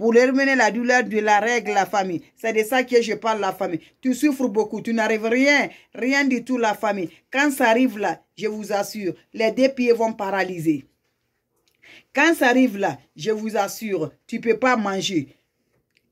pour mener la douleur de la règle, la famille. C'est de ça que je parle, la famille. Tu souffres beaucoup, tu n'arrives rien, rien du tout, la famille. Quand ça arrive là, je vous assure, les deux pieds vont paralyser. Quand ça arrive là, je vous assure, tu ne peux pas manger.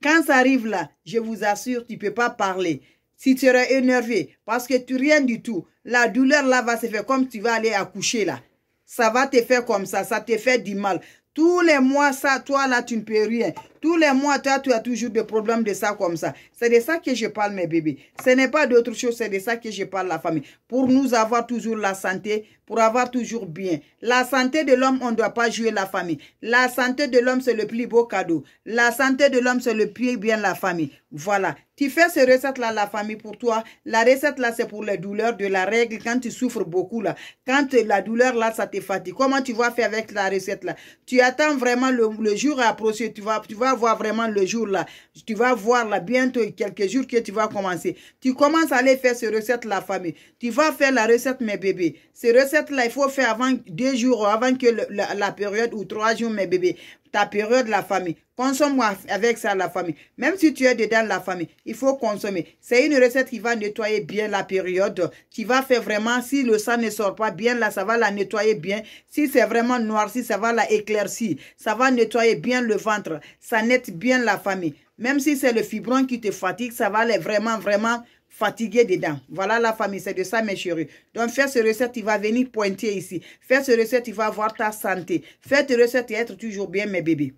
Quand ça arrive là, je vous assure, tu ne peux pas parler. Si tu seras énervé, parce que tu rien du tout, la douleur là va se faire comme tu vas aller accoucher là. Ça va te faire comme ça, ça te fait du mal. Tous les mois, ça, toi, là, tu ne peux rien. Tous les mois, toi, tu as toujours des problèmes de ça comme ça. C'est de ça que je parle, mes bébés. Ce n'est pas d'autre chose, c'est de ça que je parle, la famille. Pour nous avoir toujours la santé, pour avoir toujours bien. La santé de l'homme, on ne doit pas jouer la famille. La santé de l'homme, c'est le plus beau cadeau. La santé de l'homme, c'est le plus bien, la famille. Voilà. Tu fais ces recettes-là, la famille, pour toi. La recette-là, c'est pour les douleurs de la règle, quand tu souffres beaucoup, là. Quand la douleur-là, ça te fatigue. Comment tu vas faire avec la recette-là Tu attends vraiment le, jour à approcher. Tu vas, tu vas voir vraiment le jour-là. Tu vas voir là bientôt, quelques jours que tu vas commencer. Tu commences à aller faire ces recettes-là, famille. Tu vas faire la recette, mes bébés. Ces recettes-là, il faut faire avant deux jours, avant que la, la période ou trois jours, mes bébés ta période, la famille. Consomme avec ça la famille. Même si tu es dedans la famille, il faut consommer. C'est une recette qui va nettoyer bien la période. Qui va faire vraiment, si le sang ne sort pas bien, là, ça va la nettoyer bien. Si c'est vraiment noirci, ça va la éclaircir. Ça va nettoyer bien le ventre. Ça nette bien la famille. Même si c'est le fibron qui te fatigue, ça va aller vraiment, vraiment fatigué dedans. Voilà la famille, c'est de ça mes chéris. Donc faire ce recette, il va venir pointer ici. Faire ce recette, il va avoir ta santé. Faites tes recettes et être toujours bien mes bébés.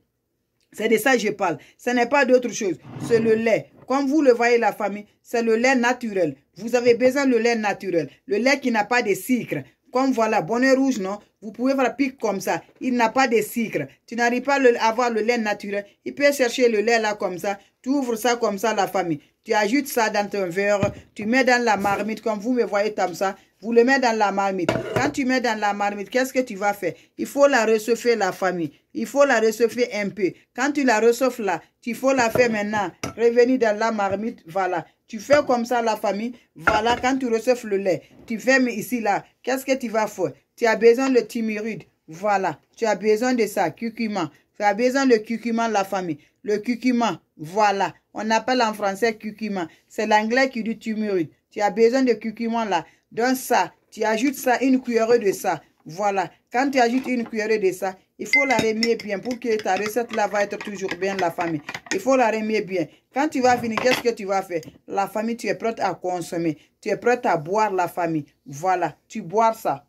C'est de ça que je parle. Ce n'est pas d'autre chose. C'est le lait. Comme vous le voyez la famille, c'est le lait naturel. Vous avez besoin de lait naturel. Le lait qui n'a pas de sucre. Comme voilà, bonnet rouge, non Vous pouvez voir, pique comme ça. Il n'a pas de sucre. Tu n'arrives pas à avoir le lait naturel. Il peut chercher le lait là comme ça. Tu ouvres ça comme ça, la famille. Tu ajoutes ça dans ton verre. Tu mets dans la marmite comme vous me voyez comme ça. Vous le mettez dans la marmite. Quand tu mets dans la marmite, qu'est-ce que tu vas faire Il faut la réchauffer, la famille. Il faut la réchauffer un peu. Quand tu la réchauffes là, tu faut la faire maintenant. Revenir dans la marmite, voilà. Tu fais comme ça la famille. Voilà, quand tu reçois le lait, tu fermes ici, là. Qu'est-ce que tu vas faire Tu as besoin de timuride. Voilà. Tu as besoin de ça, cucuma. Tu as besoin de cucuma, la famille. Le cucuma, voilà. On appelle en français cucuma. C'est l'anglais qui dit timuride. Tu as besoin de cucuma, là. donne ça, tu ajoutes ça, une cuillère de ça. Voilà, quand tu ajoutes une cuillerée de ça, il faut la remuer bien pour que ta recette là va être toujours bien la famille. Il faut la remuer bien. Quand tu vas finir, qu'est-ce que tu vas faire La famille, tu es prête à consommer. Tu es prête à boire la famille. Voilà, tu bois ça.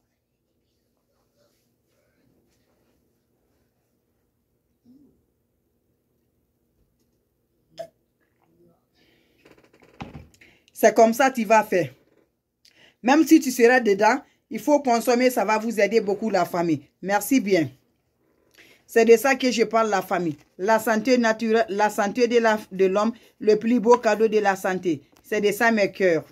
C'est comme ça que tu vas faire. Même si tu seras dedans, il faut consommer, ça va vous aider beaucoup la famille. Merci bien. C'est de ça que je parle la famille. La santé naturelle, la santé de l'homme, le plus beau cadeau de la santé. C'est de ça mes cœurs.